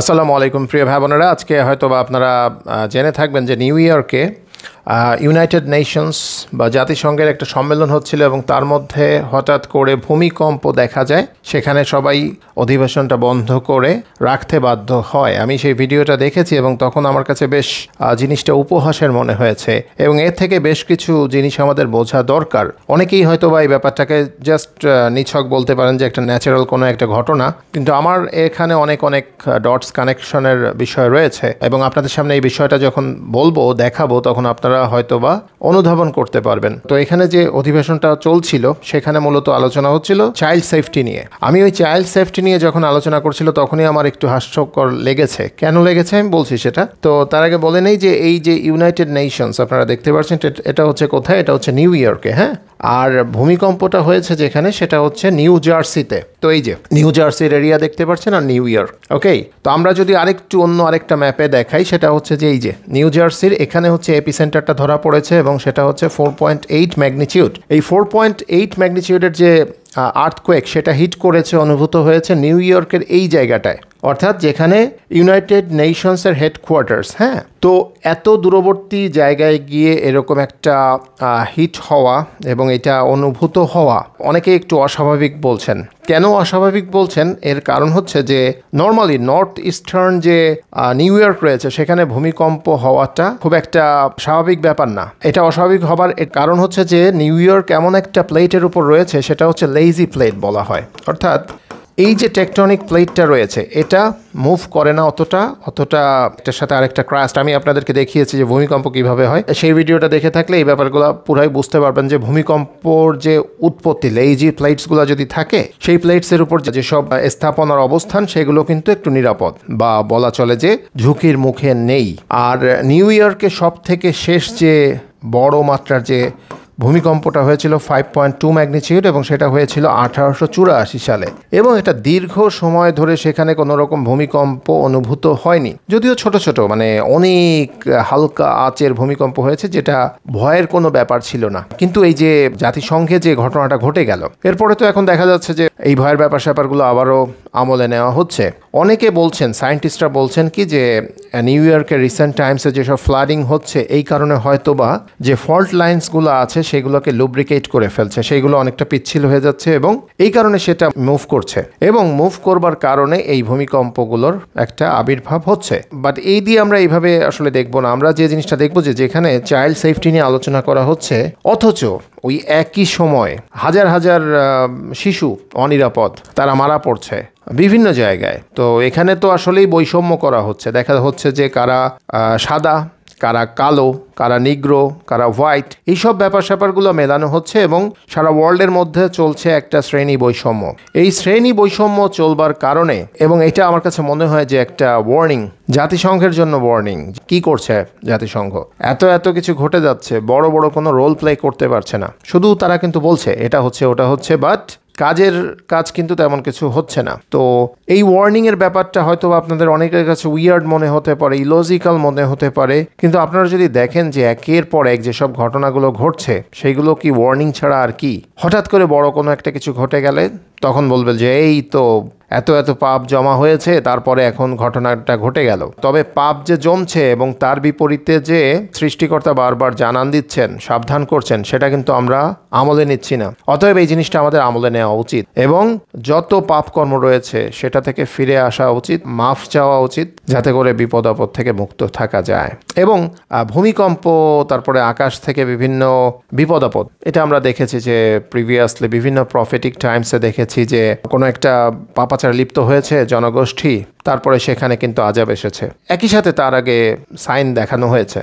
আসসালামু আলাইকুম প্রিয় ভাই বোনেরা আজকে হয়তো বা আপনারা জেনে থাকবেন যে নিউ ইয়র্কে ইউনাইটেড নেশনস বা জাতিসংঘের একটা সম্মেলন হচ্ছিল এবং তার মধ্যে হঠাৎ করে ভূমিকম্প দেখা যায় সেখানে সবাই অধিবেশনটা বন্ধ করে রাখতে বাধ্য হয় আমি সেই ভিডিওটা দেখেছি এবং তখন আমার কাছে বেশ জিনিসটা উপহাসের মনে হয়েছে এবং এর থেকে বেশ কিছু জিনিস আমাদের বোঝা দরকার অনেকেই হয়তো বা এই ব্যাপারটাকে জাস্ট নিছক বলতে পারেন যে একটা ন্যাচারাল কোনো একটা ঘটনা কিন্তু আমার এখানে অনেক অনেক ডটস কানেকশনের বিষয় রয়েছে এবং আপনাদের সামনে এই বিষয়টা যখন বলবো দেখাবো তখন আপনারা আপনারা হয়তোবা অনুধাবন করতে পারবেন তো এখানে যে অধিবেশনটা চলছিল সেখানে মূলত আলোচনা হচ্ছিল চাইল্ড সেফটি নিয়ে আমি ওই চাইল্ড সেফটি নিয়ে যখন আলোচনা করছিল তখনই আমার একটু হাস্যকর লেগেছে কেন লেগেছে আমি বলছি সেটা তো তার আগে বলে নেই যে এই যে ইউনাইটেড নেশনস আপনারা দেখতে পাচ্ছেন এটা হচ্ছে কোথায় এটা হচ্ছে নিউ ইয়র্কে হ্যাঁ আর ভূমিকম্পটা হয়েছে যেখানে সেটা হচ্ছে নিউ জার্সিতে তো এই যে নিউ জার্সির এরিয়া দেখতে পাচ্ছেন আর নিউ ইয়র্ক ওকে তো আমরা যদি আরেকটু অন্য আরেকটা ম্যাপে দেখাই সেটা হচ্ছে যে এই যে নিউ জার্সির এখানে হচ্ছে এপি সেন্টারটা ধরা পড়েছে এবং সেটা হচ্ছে ফোর পয়েন্ট এইট ম্যাগনিচিউড এই ফোর পয়েন্ট এইট ম্যাগনিচিউডের যে আর্থকোয়েক সেটা হিট করেছে অনুভূত হয়েছে নিউ ইয়র্কের এই জায়গাটায় অর্থাৎ যেখানে ইউনাইটেড নেশনসের হেডকোয়ার্টার্স হ্যাঁ তো এত দূরবর্তী জায়গায় গিয়ে এরকম একটা হিট হওয়া এবং এটা অনুভূত হওয়া অনেকে একটু অস্বাভাবিক বলছেন কেন অস্বাভাবিক বলছেন এর কারণ হচ্ছে যে নর্মালি নর্থ ইস্টার্ন যে নিউ ইয়র্ক রয়েছে সেখানে ভূমিকম্প হওয়াটা খুব একটা স্বাভাবিক ব্যাপার না এটা অস্বাভাবিক হবার কারণ হচ্ছে যে নিউ ইয়র্ক এমন একটা প্লেটের উপর রয়েছে সেটা হচ্ছে লেইজি প্লেট বলা হয় অর্থাৎ এই যে টেকটনিক প্লেটটা রয়েছে এটা মুভ করে না অতটা অতটা এটার সাথে আরেকটা ক্রাস্ট আমি আপনাদেরকে দেখিয়েছি যে ভূমিকম্প কিভাবে হয় সেই ভিডিওটা দেখে থাকলে এই ব্যাপারগুলো পুরাই বুঝতে পারবেন যে ভূমিকম্পর যে উৎপত্তি যে প্লেটসগুলো যদি থাকে সেই প্লেটসের উপর যেসব স্থাপনার অবস্থান সেগুলো কিন্তু একটু নিরাপদ বা বলা চলে যে ঝুঁকির মুখে নেই আর নিউ ইয়র্কে সব থেকে শেষ যে বড় মাত্রার যে ভূমিকম্পটা হয়েছিল ফাইভ পয়েন্ট টু ম্যাগনিচিউড এবং সেটা হয়েছিল আঠারোশো চুরাশি সালে এবং এটা দীর্ঘ সময় ধরে সেখানে কোনো রকম ভূমিকম্প অনুভূত হয়নি যদিও ছোট ছোট মানে অনেক হালকা আচের ভূমিকম্প হয়েছে যেটা ভয়ের কোনো ব্যাপার ছিল না কিন্তু এই যে জাতিসংঘে যে ঘটনাটা ঘটে গেল এরপরে তো এখন দেখা যাচ্ছে যে এই ভয়ের ব্যাপার স্যাপারগুলো আবারও আমলে নেওয়া হচ্ছে অনেকে বলছেন সায়েন্টিস্টরা বলছেন কি যে নিউ ইয়র্কের রিসেন্ট টাইমসে যেসব ফ্লাডিং হচ্ছে এই কারণে হয়তো বা যে ফল্ট লাইন্সগুলো আছে সেগুলোকে লুব্রিকেট করে ফেলছে সেইগুলো অনেকটা পিচ্ছিল হয়ে যাচ্ছে এবং এই কারণে সেটা মুভ করছে এবং মুভ করবার কারণে এই ভূমিকম্পগুলোর একটা আবির্ভাব হচ্ছে বাট এই দিয়ে আমরা এইভাবে আসলে দেখব না আমরা যে জিনিসটা দেখবো যে যেখানে চাইল্ড সেফটি নিয়ে আলোচনা করা হচ্ছে অথচ ওই একই সময় হাজার হাজার শিশু অনিরাপদ তারা মারা পড়ছে বিভিন্ন জায়গায় তো এখানে তো আসলেই বৈষম্য করা হচ্ছে দেখা হচ্ছে যে কারা সাদা কারা কালো কারা নিগ্রো কারা হোয়াইট এইসব ব্যাপার স্যাপারগুলো মেলানো হচ্ছে এবং সারা ওয়ার্ল্ডের মধ্যে চলছে একটা শ্রেণী বৈষম্য এই শ্রেণী বৈষম্য চলবার কারণে এবং এটা আমার কাছে মনে হয় যে একটা ওয়ার্নিং জাতিসংঘের জন্য ওয়ার্নিং কি করছে জাতিসংঘ এত এত কিছু ঘটে যাচ্ছে বড় বড় কোনো রোল প্লে করতে পারছে না শুধু তারা কিন্তু বলছে এটা হচ্ছে ওটা হচ্ছে বাট কাজের কাজ কিন্তু তেমন কিছু হচ্ছে না তো এই ওয়ার্নিংয়ের ব্যাপারটা হয়তো আপনাদের অনেকের কাছে উইয়ার্ড মনে হতে পারে ইলজিক্যাল মনে হতে পারে কিন্তু আপনারা যদি দেখেন যে একের পর এক যেসব ঘটনাগুলো ঘটছে সেগুলো কি ওয়ার্নিং ছাড়া আর কি হঠাৎ করে বড় কোনো একটা কিছু ঘটে গেলে তখন বলবে যে এই তো এত এত পাপ জমা হয়েছে তারপরে এখন ঘটনাটা ঘটে গেল তবে পাপ যে জমছে এবং তার বিপরীতে যে সৃষ্টিকর্তা বারবার জানান দিচ্ছেন সাবধান করছেন সেটা কিন্তু আমরা আমলে নিচ্ছি না অতএব এই জিনিসটা আমাদের আমলে নেওয়া উচিত এবং যত পাপ কর্ম রয়েছে সেটা থেকে ফিরে আসা উচিত মাফ চাওয়া উচিত যাতে করে বিপদ আপদ থেকে মুক্ত থাকা যায় এবং ভূমিকম্প তারপরে আকাশ থেকে বিভিন্ন বিপদ আপদ এটা আমরা দেখেছি যে প্রিভিয়াসলি বিভিন্ন প্রফেটিক টাইমসে দেখেছি দেখেছি যে কোনো একটা পাপাচার লিপ্ত হয়েছে জনগোষ্ঠী তারপরে সেখানে কিন্তু আজাব এসেছে একই সাথে তার আগে সাইন দেখানো হয়েছে